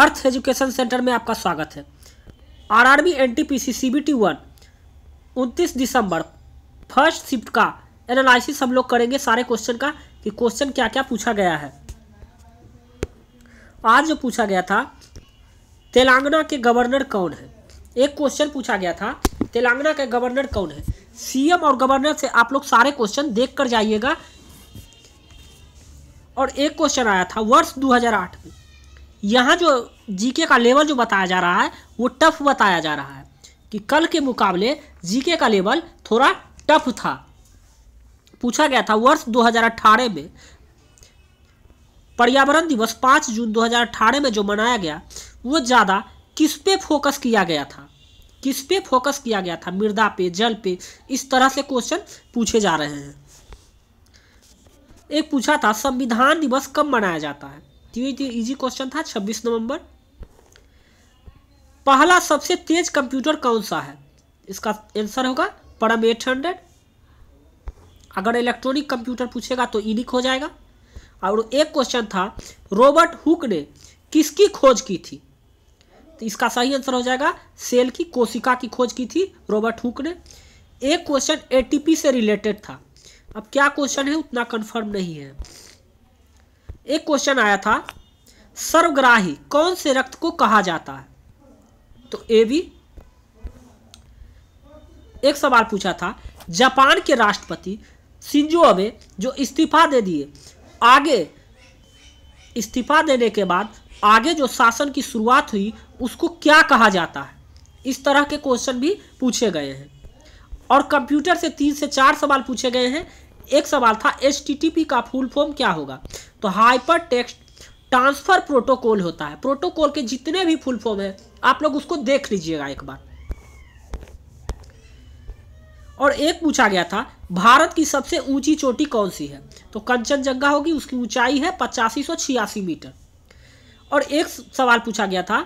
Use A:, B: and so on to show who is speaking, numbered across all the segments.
A: अर्थ education centre में आपका स्वागत है आरआरबी एनटीपीसी सीबीटी वन उनतीस दिसंबर फर्स्ट शिफ्ट का एनालिसिस हम लोग करेंगे सारे क्वेश्चन का कि क्वेश्चन क्या क्या पूछा गया है आज जो पूछा गया था तेलंगाना के गवर्नर कौन है एक क्वेश्चन पूछा गया था तेलंगाना के गवर्नर कौन है सीएम और गवर्नर से आप लोग सारे क्वेश्चन देख कर जाइएगा और एक क्वेश्चन आया था वर्ष 2008 में यहाँ जो जीके का लेवल जो बताया जा रहा है वो टफ बताया जा रहा है कि कल के मुकाबले जीके का लेवल थोड़ा टफ था पूछा गया था वर्ष 2018 में पर्यावरण दिवस 5 जून 2018 में जो मनाया गया वो ज़्यादा किस पे फोकस किया गया था किस पे फोकस किया गया था मृदा पे जल पे इस तरह से क्वेश्चन पूछे जा रहे हैं एक पूछा था संविधान दिवस कब मनाया जाता है तो ये जो इजी क्वेश्चन था छब्बीस नवंबर पहला सबसे तेज कंप्यूटर कौन सा है इसका आंसर होगा परम एट हंड्रेड अगर इलेक्ट्रॉनिक कंप्यूटर पूछेगा तो इनिक हो जाएगा और एक क्वेश्चन था रॉबर्ट हुक ने किसकी खोज की थी तो इसका सही आंसर हो जाएगा सेल की कोशिका की खोज की थी रॉबर्ट हुक ने एक क्वेश्चन एटीपी से रिलेटेड था अब क्या क्वेश्चन है उतना कंफर्म नहीं है एक क्वेश्चन आया था सर्वग्राही कौन से रक्त को कहा जाता है तो ए बी एक सवाल पूछा था जापान के राष्ट्रपति सिंजो अबे जो इस्तीफा दे दिए आगे इस्तीफा देने के बाद आगे जो शासन की शुरुआत हुई उसको क्या कहा जाता है इस तरह के क्वेश्चन भी पूछे गए हैं और कंप्यूटर से तीन से चार सवाल पूछे गए हैं एक सवाल था एच का फुल फॉर्म क्या होगा तो हाइपर टेक्स्ट ट्रांसफर प्रोटोकॉल होता है प्रोटोकॉल के जितने भी फुल फॉर्म है आप लोग उसको देख लीजिएगा एक बार और एक पूछा गया था भारत की सबसे ऊंची चोटी कौन सी है तो कंचनजंगा होगी उसकी ऊंचाई है पचासी सौ छियासी मीटर और एक सवाल पूछा गया था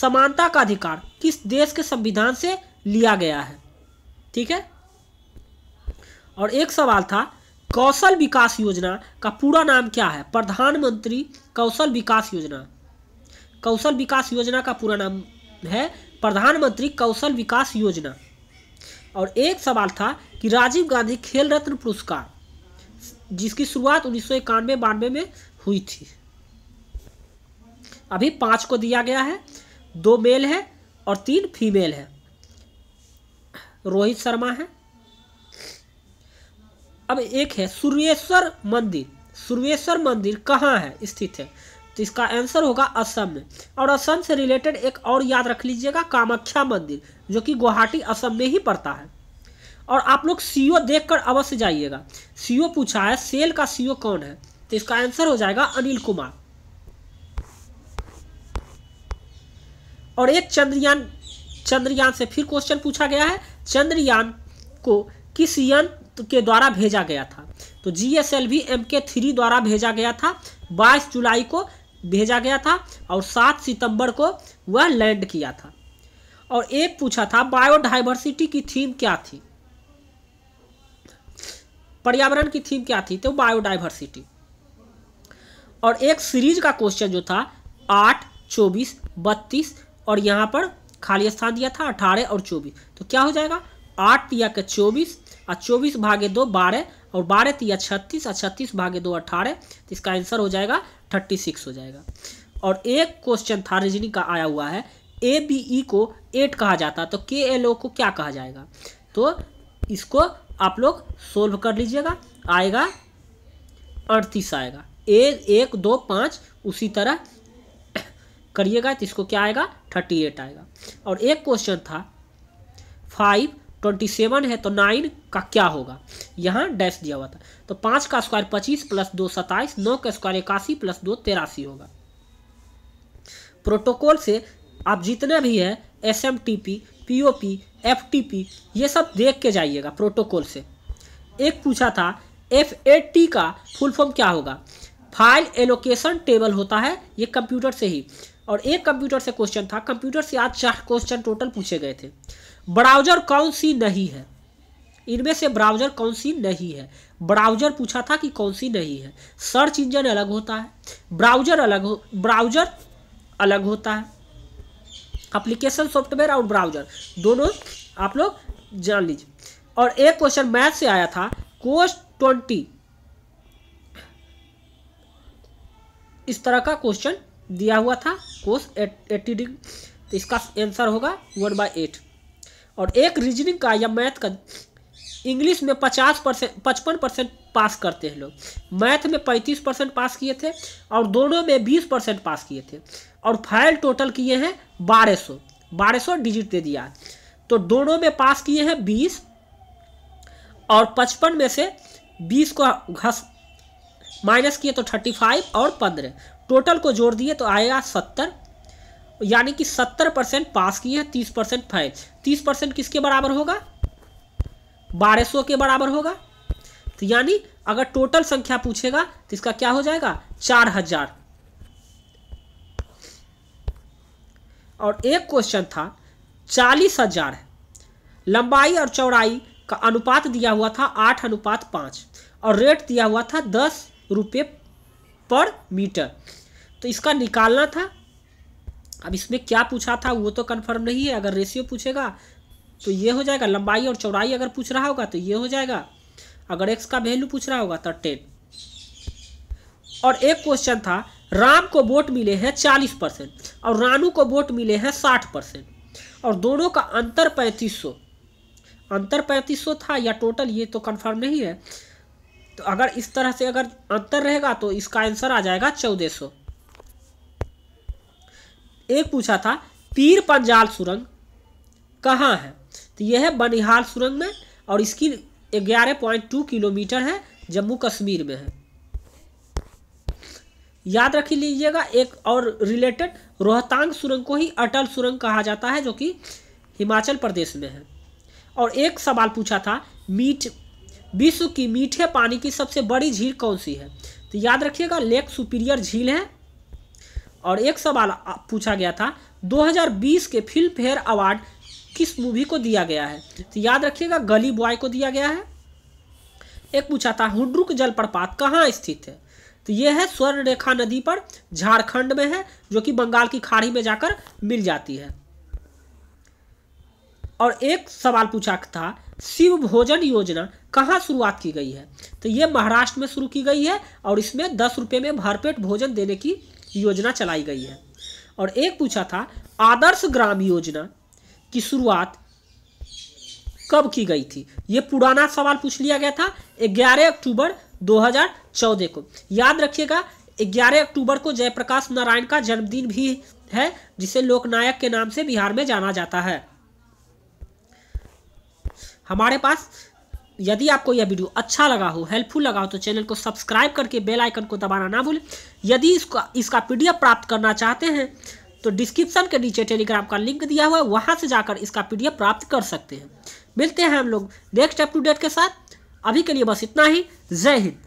A: समानता का अधिकार किस देश के संविधान से लिया गया है ठीक है और एक सवाल था कौशल विकास योजना का पूरा नाम क्या है प्रधानमंत्री कौशल विकास योजना कौशल विकास योजना का पूरा नाम है प्रधानमंत्री कौशल विकास योजना और एक सवाल था कि राजीव गांधी खेल रत्न पुरस्कार जिसकी शुरुआत उन्नीस सौ इक्यानवे बानवे में हुई थी अभी पाँच को दिया गया है दो मेल है और तीन फीमेल है रोहित शर्मा है अब एक है सूर्येश्वर मंदिर सूर्येश्वर मंदिर कहाँ है स्थित है तो इसका आंसर होगा असम में और असम से रिलेटेड एक और याद रख लीजिएगा कामाख्या मंदिर जो कि गुवाहाटी असम में ही पड़ता है और आप लोग सीओ देखकर अवश्य जाइएगा सीओ पूछा है सेल का सीओ कौन है तो इसका आंसर हो जाएगा अनिल कुमार और एक चंद्रयान चंद्रयान से फिर क्वेश्चन पूछा गया है चंद्रयान को किस यंत्र के द्वारा भेजा गया था तो G S L V M K three द्वारा भेजा गया था बाईस जुलाई को भेजा गया था और सात सितंबर को वह लैंड किया था और एक पूछा था बायोडाइवर्सिटी की थीम क्या थी पर्यावरण की थीम क्या थी तो बायोडाइवर्सिटी और एक सीरीज का क्वेश्चन जो था आठ चौबीस बत्तीस और यहां पर खाली स्थान दिया था अठारह और चौबीस तो क्या हो जाएगा आठ या के चौबीस और चौबीस भागे दो बारह और बारह तीया छत्तीस और छत्तीस भागे दो अट्ठारह तो इसका आंसर हो जाएगा थर्टी सिक्स हो जाएगा और एक क्वेश्चन था रिजनिंग का आया हुआ है ए बी ई को एट कहा जाता है तो के एल ओ को क्या कहा जाएगा तो इसको आप लोग सोल्व कर लीजिएगा आएगा अड़तीस आएगा ए एक दो पाँच उसी तरह करिएगा तो इसको क्या आएगा थर्टी एट आएगा और एक क्वेश्चन था फाइव ट्वेंटी सेवन है तो नाइन का क्या होगा यहाँ डैश दिया हुआ था तो पाँच का स्क्वायर पच्चीस प्लस दो सत्ताईस नौ का स्क्वायर इक्यासी प्लस दो तेरासी होगा प्रोटोकॉल से आप जितना भी है S M T P P O P F T P ये सब देख के जाइएगा प्रोटोकॉल से एक पूछा था एफ ए टी का फुल फॉर्म क्या होगा फाइल एलोकेशन टेबल होता है ये कंप्यूटर से ही और एक कंप्यूटर से क्वेश्चन था कंप्यूटर से आज चार क्वेश्चन टोटल पूछे गए थे ब्राउजर कौन सी नहीं है इनमें से ब्राउजर कौन सी नहीं है ब्राउजर पूछा था कि कौन सी नहीं है सर्च इंजन अलग होता है ब्राउजर अलग हो ब्राउजर अलग होता है अप्लीकेशन सॉफ्टवेयर और ब्राउजर दोनों आप लोग जान लीजिए और एक क्वेश्चन मैथ से आया था कोर्स ट्वेंटी इस तरह का क्वेश्चन दिया हुआ था कोर्स एट्टी डिग्री तो इसका आंसर होगा वन बाई एट और एक रीजनिंग का या मैथ का इंग्लिश में पचास परसेंट पचपन परसेंट पास करते हैं लोग मैथ में पैंतीस परसेंट पास किए थे और दोनों में बीस परसेंट पास किए थे और फाइल टोटल किए हैं बारह सौ बारह सौ डिजिट दे दिया तो दोनों में पास किए हैं बीस और पचपन में से बीस को घस माइनस किए तो थर्टी फाइव और पंद्रह टोटल को जोड़ दिए तो आएगा सत्तर यानी कि सत्तर परसेंट पास किए हैं तीस परसेंट फैल तीस परसेंट किसके बराबर होगा बारह सौ के बराबर होगा तो यानी अगर टोटल संख्या पूछेगा तो इसका क्या हो जाएगा चार हजार और एक क्वेश्चन था चालीस हजार लंबाई और चौड़ाई का अनुपात दिया हुआ था आठ अनुपात पाँच और रेट दिया हुआ था दस रुपये पर मीटर तो इसका निकालना था अब इसमें क्या पूछा था वो तो कन्फर्म नहीं है अगर रेशियो पूछेगा तो ये हो जाएगा लंबाई और चौड़ाई अगर पूछ रहा होगा तो ये हो जाएगा अगर एक्स का वैल्यू पूछ रहा होगा तो टेन और एक क्वेश्चन था राम को वोट मिले हैं चालीस परसेंट और रानू को वोट मिले हैं साठ परसेंट और दोनों का अंतर पैंतीस सौ अंतर पैंतीस सौ था या टोटल ये तो कन्फर्म नहीं है तो अगर इस तरह से अगर अंतर रहेगा तो इसका आंसर आ जाएगा चौदह सौ एक पूछा था पीर पंजाल सुरंग कहाँ है तो यह है बनिहाल सुरंग में और इसकी ग्यारह पॉइंट टू किलोमीटर है जम्मू कश्मीर में है याद रख लीजिएगा एक और रिलेटेड रोहतांग सुरंग को ही अटल सुरंग कहा जाता है जो कि हिमाचल प्रदेश में है और एक सवाल पूछा था मीट विश्व की मीठे पानी की सबसे बड़ी झील कौन सी है तो याद रखिएगा लेक सुपीरियर झील है और एक सवाल पूछा गया था 2020 के फिल्म फेयर अवार्ड किस मूवी को दिया गया है तो याद रखिएगा गली बॉय को दिया गया है एक पूछा था हुड्रुक जलप्रपात कहाँ स्थित है तो यह है स्वर्णरेखा नदी पर झारखंड में है जो कि बंगाल की खाड़ी में जाकर मिल जाती है और एक सवाल पूछा था शिव भोजन योजना कहाँ शुरुआत की गई है तो ये महाराष्ट्र में शुरू की गई है और इसमें दस रुपये में भरपेट भोजन देने की योजना चलाई गई है और एक पूछा था आदर्श ग्राम योजना की शुरुआत कब की गई थी ये पुराना सवाल पूछ लिया गया था 11 अक्टूबर 2014 को याद रखिएगा 11 अक्टूबर को जयप्रकाश नारायण का जन्मदिन भी है जिसे लोकनायक के नाम से बिहार में जाना जाता है हमारे पास यदि आपको यह वीडियो अच्छा लगा हो हेल्पफुल लगा हो तो चैनल को सब्सक्राइब करके बेल आइकन को दबाना ना भूलें यदि इसका इसका पीडीएफ प्राप्त करना चाहते हैं तो डिस्क्रिप्शन के नीचे टेलीग्राम का लिंक दिया हुआ है वहाँ से जाकर इसका पीडीएफ प्राप्त कर सकते हैं मिलते हैं हम लोग नेक्स्ट अप टू डेट के साथ अभी के लिए बस इतना ही जय हिंद